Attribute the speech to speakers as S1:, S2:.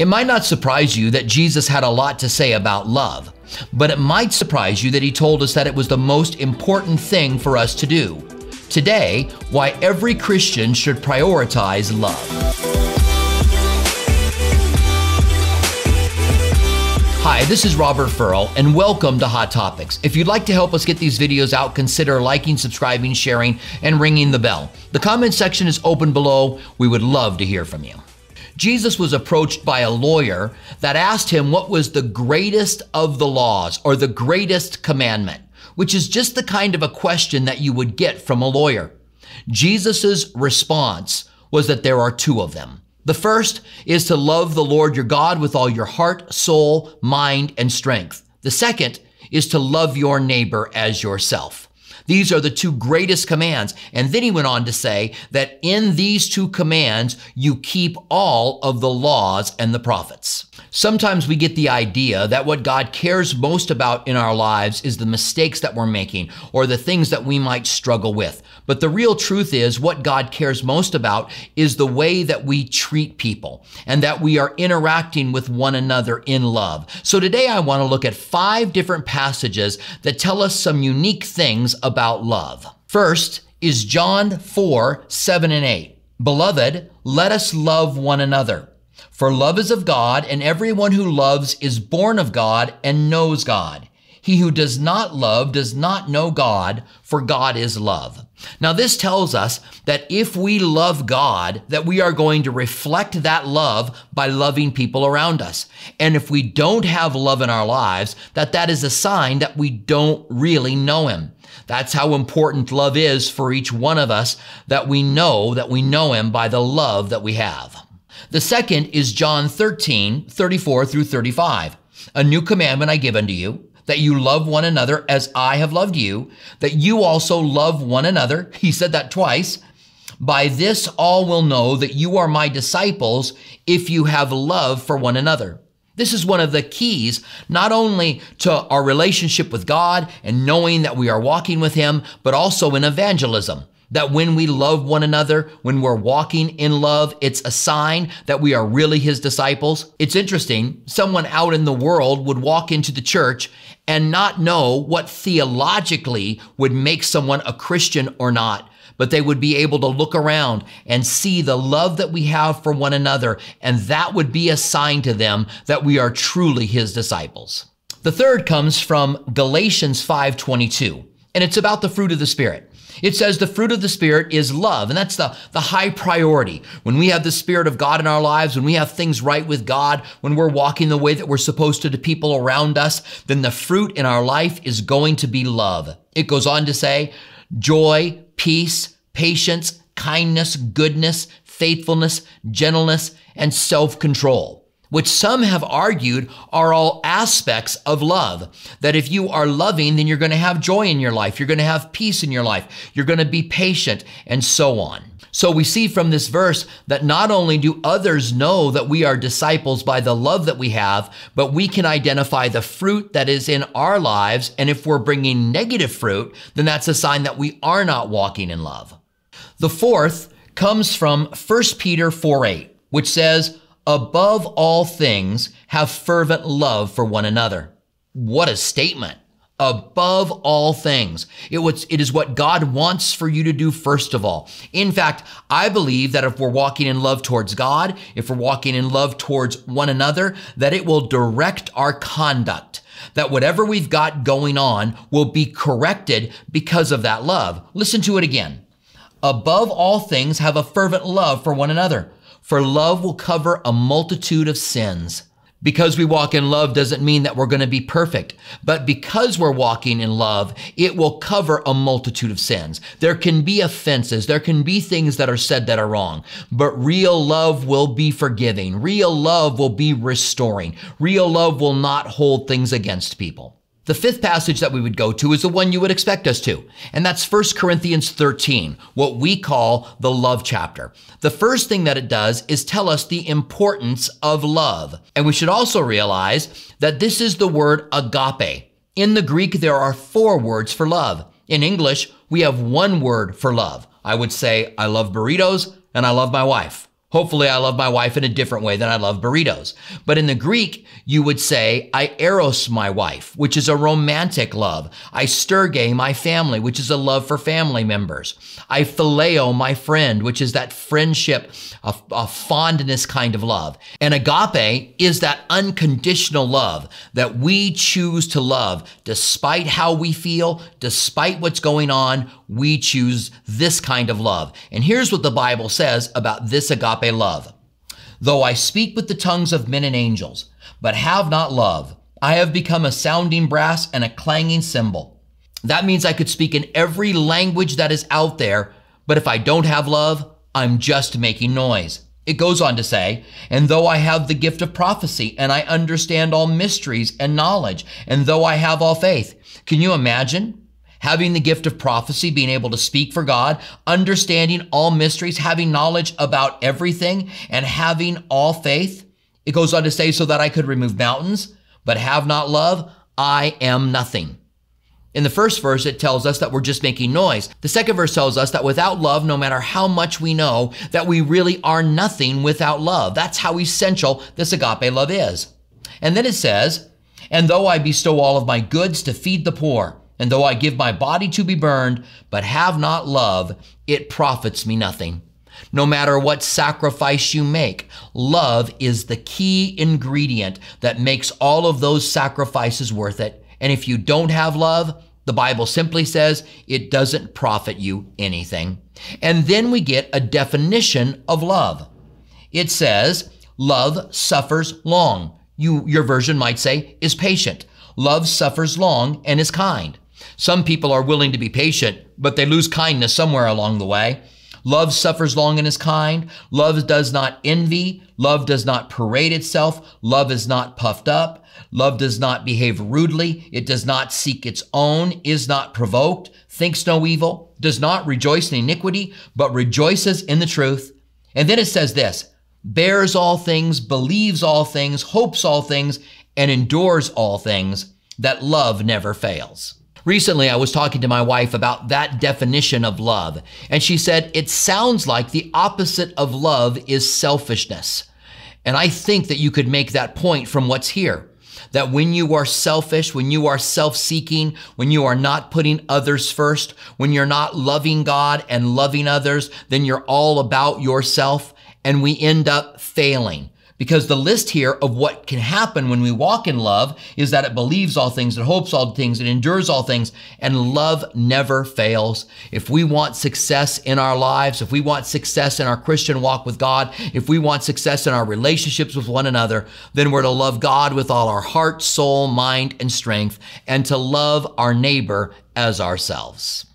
S1: It might not surprise you that Jesus had a lot to say about love, but it might surprise you that he told us that it was the most important thing for us to do. Today, why every Christian should prioritize love. Hi, this is Robert Furl, and welcome to Hot Topics. If you'd like to help us get these videos out, consider liking, subscribing, sharing, and ringing the bell. The comment section is open below. We would love to hear from you. Jesus was approached by a lawyer that asked him what was the greatest of the laws or the greatest commandment, which is just the kind of a question that you would get from a lawyer. Jesus' response was that there are two of them. The first is to love the Lord your God with all your heart, soul, mind, and strength. The second is to love your neighbor as yourself. These are the two greatest commands. And then he went on to say that in these two commands, you keep all of the laws and the prophets. Sometimes we get the idea that what God cares most about in our lives is the mistakes that we're making or the things that we might struggle with. But the real truth is what God cares most about is the way that we treat people and that we are interacting with one another in love. So today I want to look at five different passages that tell us some unique things about about love. First is John 4 7 and 8. Beloved, let us love one another. For love is of God, and everyone who loves is born of God and knows God. He who does not love does not know God, for God is love. Now, this tells us that if we love God, that we are going to reflect that love by loving people around us. And if we don't have love in our lives, that that is a sign that we don't really know Him. That's how important love is for each one of us that we know that we know him by the love that we have. The second is John 13, 34 through 35. A new commandment I give unto you, that you love one another as I have loved you, that you also love one another. He said that twice. By this all will know that you are my disciples if you have love for one another. This is one of the keys, not only to our relationship with God and knowing that we are walking with Him, but also in evangelism. That when we love one another, when we're walking in love, it's a sign that we are really His disciples. It's interesting, someone out in the world would walk into the church and not know what theologically would make someone a Christian or not but they would be able to look around and see the love that we have for one another. And that would be a sign to them that we are truly his disciples. The third comes from Galatians 5:22, and it's about the fruit of the spirit. It says the fruit of the Spirit is love, and that's the, the high priority. When we have the Spirit of God in our lives, when we have things right with God, when we're walking the way that we're supposed to to people around us, then the fruit in our life is going to be love. It goes on to say, joy, peace, patience, kindness, goodness, faithfulness, gentleness, and self-control, which some have argued are all aspects of love. That if you are loving, then you're going to have joy in your life. You're going to have peace in your life. You're going to be patient and so on. So we see from this verse that not only do others know that we are disciples by the love that we have, but we can identify the fruit that is in our lives. And if we're bringing negative fruit, then that's a sign that we are not walking in love. The fourth comes from 1 Peter 4 8, which says, Above all things, have fervent love for one another. What a statement above all things. It, was, it is what God wants for you to do first of all. In fact, I believe that if we're walking in love towards God, if we're walking in love towards one another, that it will direct our conduct. That whatever we've got going on will be corrected because of that love. Listen to it again. Above all things, have a fervent love for one another, for love will cover a multitude of sins. Because we walk in love doesn't mean that we're going to be perfect, but because we're walking in love, it will cover a multitude of sins. There can be offenses. There can be things that are said that are wrong, but real love will be forgiving. Real love will be restoring. Real love will not hold things against people. The fifth passage that we would go to is the one you would expect us to, and that's 1 Corinthians 13, what we call the love chapter. The first thing that it does is tell us the importance of love. And we should also realize that this is the word agape. In the Greek, there are four words for love. In English, we have one word for love. I would say, I love burritos and I love my wife. Hopefully, I love my wife in a different way than I love burritos. But in the Greek, you would say, I eros my wife, which is a romantic love. I sturge my family, which is a love for family members. I phileo my friend, which is that friendship, a, a fondness kind of love. And agape is that unconditional love that we choose to love despite how we feel, despite what's going on. We choose this kind of love. And here's what the Bible says about this agape agape love. Though I speak with the tongues of men and angels, but have not love, I have become a sounding brass and a clanging cymbal. That means I could speak in every language that is out there, but if I don't have love, I'm just making noise. It goes on to say, and though I have the gift of prophecy and I understand all mysteries and knowledge, and though I have all faith, can you imagine having the gift of prophecy, being able to speak for God, understanding all mysteries, having knowledge about everything, and having all faith. It goes on to say, so that I could remove mountains, but have not love, I am nothing. In the first verse, it tells us that we're just making noise. The second verse tells us that without love, no matter how much we know, that we really are nothing without love. That's how essential this agape love is. And then it says, and though I bestow all of my goods to feed the poor, and though I give my body to be burned, but have not love, it profits me nothing. No matter what sacrifice you make, love is the key ingredient that makes all of those sacrifices worth it. And if you don't have love, the Bible simply says it doesn't profit you anything. And then we get a definition of love. It says, love suffers long. You, your version might say, is patient. Love suffers long and is kind. Some people are willing to be patient, but they lose kindness somewhere along the way. Love suffers long and is kind. Love does not envy. Love does not parade itself. Love is not puffed up. Love does not behave rudely. It does not seek its own, is not provoked, thinks no evil, does not rejoice in iniquity, but rejoices in the truth. And then it says this, bears all things, believes all things, hopes all things, and endures all things, that love never fails. Recently, I was talking to my wife about that definition of love, and she said, It sounds like the opposite of love is selfishness. And I think that you could make that point from what's here. That when you are selfish, when you are self seeking, when you are not putting others first, when you're not loving God and loving others, then you're all about yourself and we end up failing. Because the list here of what can happen when we walk in love is that it believes all things, it hopes all things, it endures all things, and love never fails. If we want success in our lives, if we want success in our Christian walk with God, if we want success in our relationships with one another, then we're to love God with all our heart, soul, mind, and strength, and to love our neighbor as ourselves.